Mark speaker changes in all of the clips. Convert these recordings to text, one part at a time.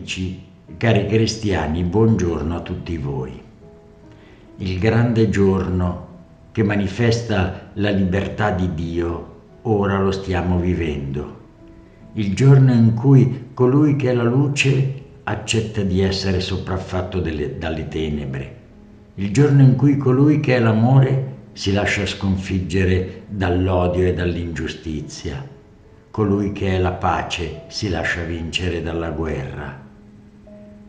Speaker 1: amici, cari cristiani, buongiorno a tutti voi. Il grande giorno che manifesta la libertà di Dio, ora lo stiamo vivendo. Il giorno in cui colui che è la luce accetta di essere sopraffatto delle, dalle tenebre. Il giorno in cui colui che è l'amore si lascia sconfiggere dall'odio e dall'ingiustizia. Colui che è la pace si lascia vincere dalla guerra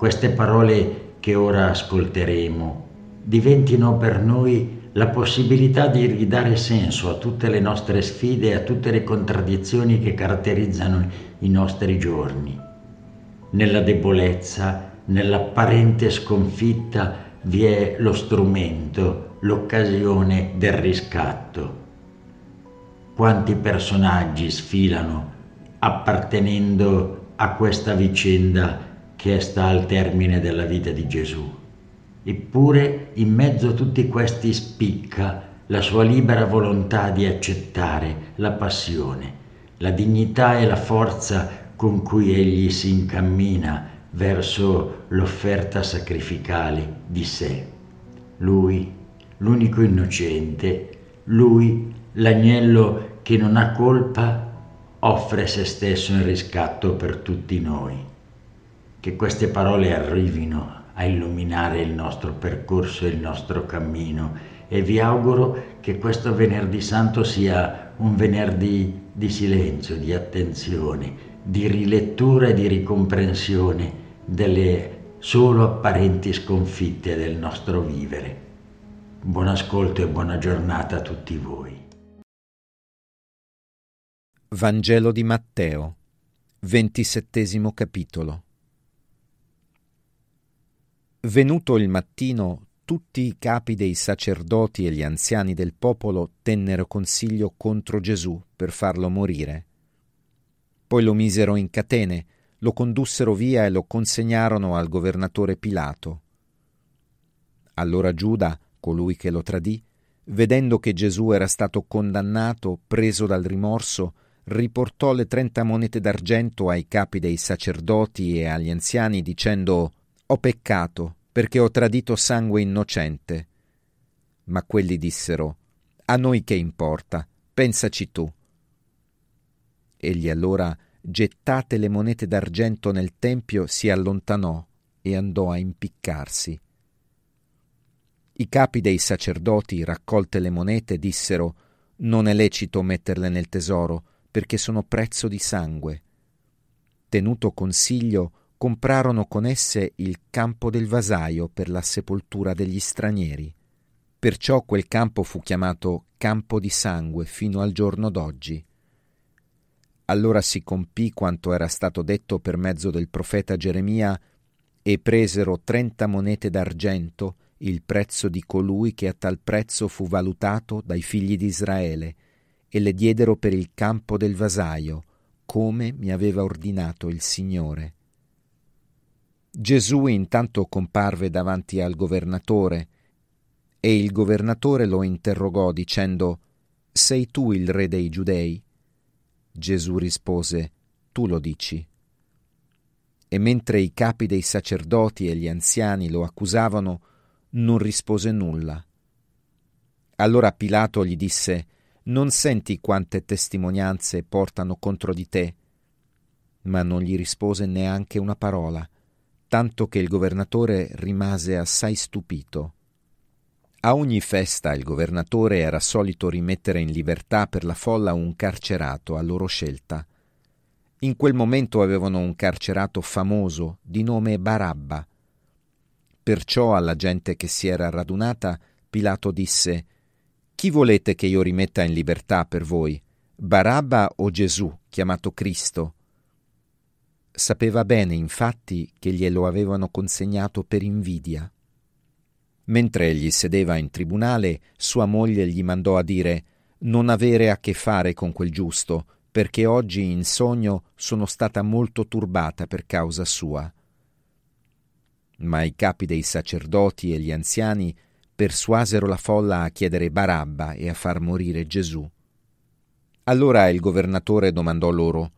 Speaker 1: queste parole che ora ascolteremo diventino per noi la possibilità di ridare senso a tutte le nostre sfide e a tutte le contraddizioni che caratterizzano i nostri giorni. Nella debolezza, nell'apparente sconfitta, vi è lo strumento, l'occasione del riscatto. Quanti personaggi sfilano appartenendo a questa vicenda chiesta al termine della vita di Gesù. Eppure in mezzo a tutti questi spicca la sua libera volontà di accettare la passione, la dignità e la forza con cui egli si incammina verso l'offerta sacrificale di sé. Lui, l'unico innocente, lui, l'agnello che non ha colpa, offre se stesso in riscatto per tutti noi che queste parole arrivino a illuminare il nostro percorso e il nostro cammino e vi auguro che questo venerdì santo sia un venerdì di silenzio, di attenzione, di rilettura e di ricomprensione delle solo apparenti sconfitte del nostro vivere. Buon ascolto e buona giornata a tutti voi.
Speaker 2: Vangelo di Matteo, ventisettesimo capitolo. Venuto il mattino, tutti i capi dei sacerdoti e gli anziani del popolo tennero consiglio contro Gesù per farlo morire. Poi lo misero in catene, lo condussero via e lo consegnarono al governatore Pilato. Allora Giuda, colui che lo tradì, vedendo che Gesù era stato condannato, preso dal rimorso, riportò le trenta monete d'argento ai capi dei sacerdoti e agli anziani dicendo ho peccato perché ho tradito sangue innocente. Ma quelli dissero, A noi che importa, pensaci tu. Egli allora, gettate le monete d'argento nel tempio, si allontanò e andò a impiccarsi. I capi dei sacerdoti, raccolte le monete, dissero, Non è lecito metterle nel tesoro, perché sono prezzo di sangue. Tenuto consiglio, comprarono con esse il campo del vasaio per la sepoltura degli stranieri. Perciò quel campo fu chiamato campo di sangue fino al giorno d'oggi. Allora si compì quanto era stato detto per mezzo del profeta Geremia e presero trenta monete d'argento, il prezzo di colui che a tal prezzo fu valutato dai figli di Israele, e le diedero per il campo del vasaio, come mi aveva ordinato il Signore. Gesù intanto comparve davanti al governatore e il governatore lo interrogò dicendo Sei tu il re dei giudei? Gesù rispose Tu lo dici. E mentre i capi dei sacerdoti e gli anziani lo accusavano, non rispose nulla. Allora Pilato gli disse Non senti quante testimonianze portano contro di te? Ma non gli rispose neanche una parola tanto che il governatore rimase assai stupito. A ogni festa il governatore era solito rimettere in libertà per la folla un carcerato a loro scelta. In quel momento avevano un carcerato famoso di nome Barabba. Perciò alla gente che si era radunata Pilato disse Chi volete che io rimetta in libertà per voi? Barabba o Gesù, chiamato Cristo? Sapeva bene, infatti, che glielo avevano consegnato per invidia. Mentre egli sedeva in tribunale, sua moglie gli mandò a dire non avere a che fare con quel giusto, perché oggi in sogno sono stata molto turbata per causa sua. Ma i capi dei sacerdoti e gli anziani persuasero la folla a chiedere Barabba e a far morire Gesù. Allora il governatore domandò loro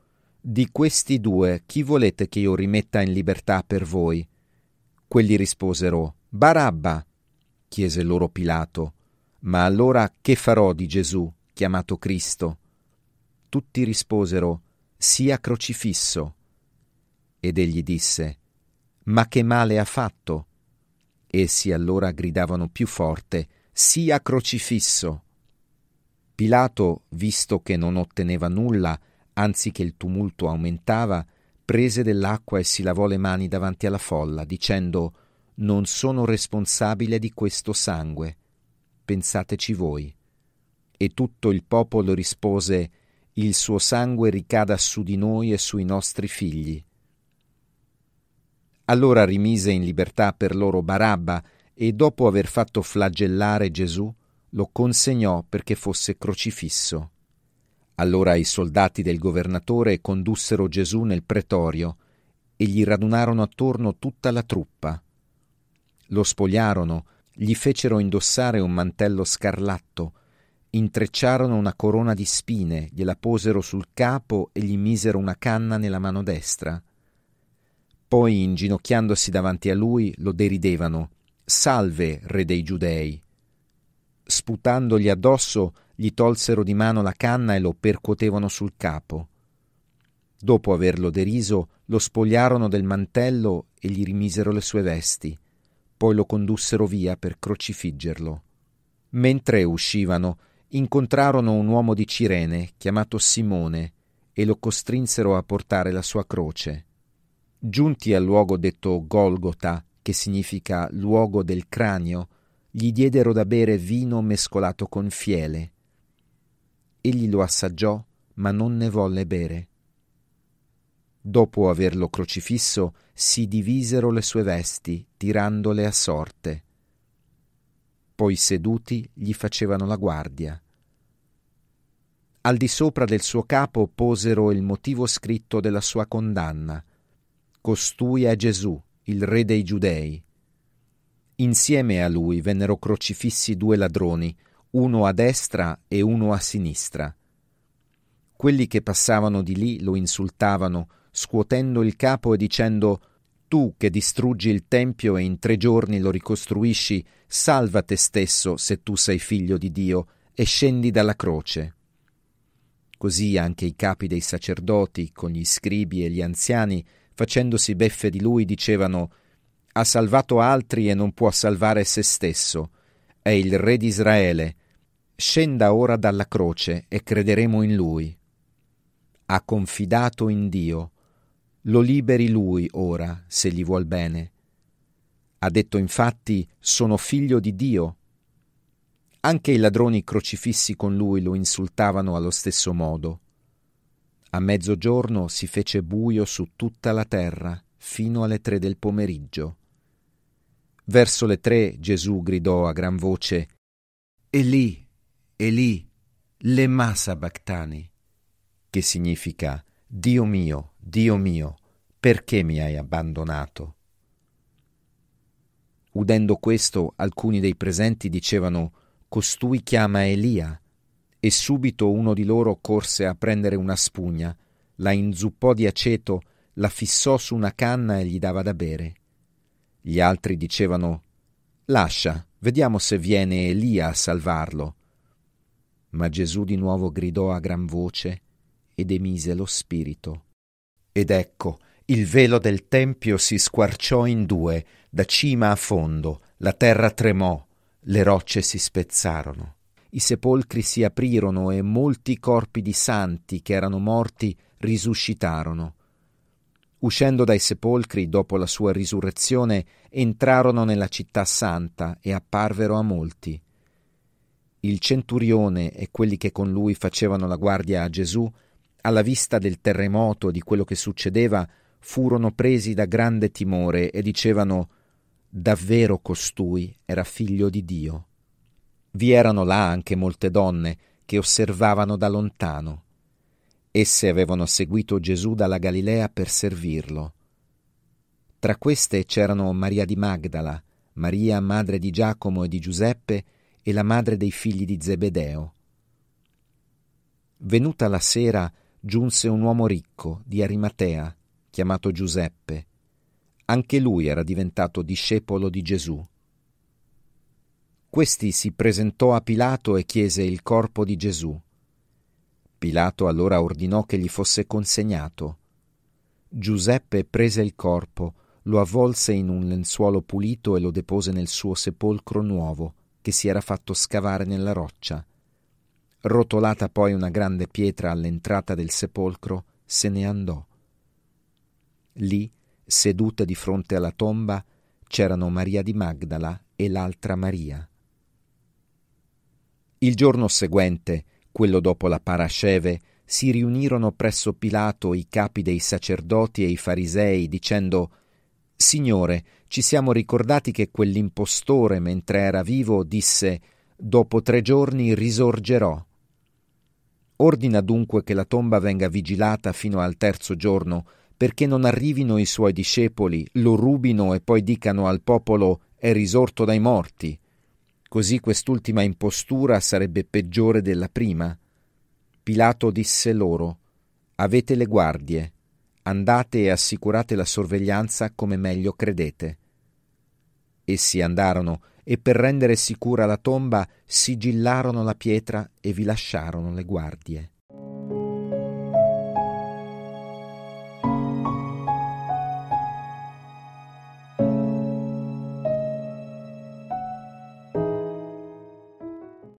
Speaker 2: di questi due chi volete che io rimetta in libertà per voi? Quelli risposero Barabba, chiese loro Pilato. Ma allora che farò di Gesù, chiamato Cristo? Tutti risposero Sia crocifisso. Ed egli disse Ma che male ha fatto? Essi allora gridavano più forte Sia crocifisso. Pilato, visto che non otteneva nulla, Anziché il tumulto aumentava, prese dell'acqua e si lavò le mani davanti alla folla, dicendo Non sono responsabile di questo sangue, pensateci voi. E tutto il popolo rispose Il suo sangue ricada su di noi e sui nostri figli. Allora rimise in libertà per loro Barabba e dopo aver fatto flagellare Gesù, lo consegnò perché fosse crocifisso. Allora i soldati del governatore condussero Gesù nel pretorio e gli radunarono attorno tutta la truppa. Lo spogliarono, gli fecero indossare un mantello scarlatto, intrecciarono una corona di spine, gliela posero sul capo e gli misero una canna nella mano destra. Poi, inginocchiandosi davanti a lui, lo deridevano. Salve, re dei giudei! Sputandogli addosso, gli tolsero di mano la canna e lo percuotevano sul capo. Dopo averlo deriso, lo spogliarono del mantello e gli rimisero le sue vesti, poi lo condussero via per crocifiggerlo. Mentre uscivano, incontrarono un uomo di Cirene chiamato Simone e lo costrinsero a portare la sua croce. Giunti al luogo detto Golgota, che significa luogo del cranio, gli diedero da bere vino mescolato con fiele egli lo assaggiò, ma non ne volle bere. Dopo averlo crocifisso, si divisero le sue vesti, tirandole a sorte. Poi seduti gli facevano la guardia. Al di sopra del suo capo posero il motivo scritto della sua condanna. Costui è Gesù, il re dei giudei. Insieme a lui vennero crocifissi due ladroni, uno a destra e uno a sinistra. Quelli che passavano di lì lo insultavano, scuotendo il capo e dicendo Tu che distruggi il Tempio e in tre giorni lo ricostruisci, salva te stesso se tu sei figlio di Dio e scendi dalla croce. Così anche i capi dei sacerdoti, con gli scribi e gli anziani, facendosi beffe di lui, dicevano Ha salvato altri e non può salvare se stesso. È il re di Israele. Scenda ora dalla croce e crederemo in Lui. Ha confidato in Dio. Lo liberi Lui ora, se gli vuol bene. Ha detto infatti, sono figlio di Dio. Anche i ladroni crocifissi con lui lo insultavano allo stesso modo. A mezzogiorno si fece buio su tutta la terra, fino alle tre del pomeriggio. Verso le tre Gesù gridò a gran voce, E lì, e lì le massa che significa Dio mio, Dio mio, perché mi hai abbandonato? Udendo questo, alcuni dei presenti dicevano Costui chiama Elia. E subito uno di loro corse a prendere una spugna, la inzuppò di aceto, la fissò su una canna e gli dava da bere. Gli altri dicevano Lascia, vediamo se viene Elia a salvarlo. Ma Gesù di nuovo gridò a gran voce ed emise lo spirito. Ed ecco, il velo del tempio si squarciò in due, da cima a fondo, la terra tremò, le rocce si spezzarono. I sepolcri si aprirono e molti corpi di santi che erano morti risuscitarono. Uscendo dai sepolcri dopo la sua risurrezione, entrarono nella città santa e apparvero a molti il centurione e quelli che con lui facevano la guardia a Gesù, alla vista del terremoto e di quello che succedeva, furono presi da grande timore e dicevano Davvero costui era figlio di Dio. Vi erano là anche molte donne che osservavano da lontano. Esse avevano seguito Gesù dalla Galilea per servirlo. Tra queste c'erano Maria di Magdala, Maria madre di Giacomo e di Giuseppe, e la madre dei figli di Zebedeo. Venuta la sera giunse un uomo ricco di Arimatea, chiamato Giuseppe. Anche lui era diventato discepolo di Gesù. Questi si presentò a Pilato e chiese il corpo di Gesù. Pilato allora ordinò che gli fosse consegnato. Giuseppe prese il corpo, lo avvolse in un lenzuolo pulito e lo depose nel suo sepolcro nuovo, che si era fatto scavare nella roccia. Rotolata poi una grande pietra all'entrata del sepolcro, se ne andò. Lì, seduta di fronte alla tomba, c'erano Maria di Magdala e l'altra Maria. Il giorno seguente, quello dopo la parasceve, si riunirono presso Pilato i capi dei sacerdoti e i farisei, dicendo Signore, ci siamo ricordati che quell'impostore, mentre era vivo, disse Dopo tre giorni risorgerò. Ordina dunque che la tomba venga vigilata fino al terzo giorno, perché non arrivino i suoi discepoli, lo rubino e poi dicano al popolo è risorto dai morti. Così quest'ultima impostura sarebbe peggiore della prima. Pilato disse loro Avete le guardie, andate e assicurate la sorveglianza come meglio credete. Essi andarono e per rendere sicura la tomba sigillarono la pietra e vi lasciarono le guardie.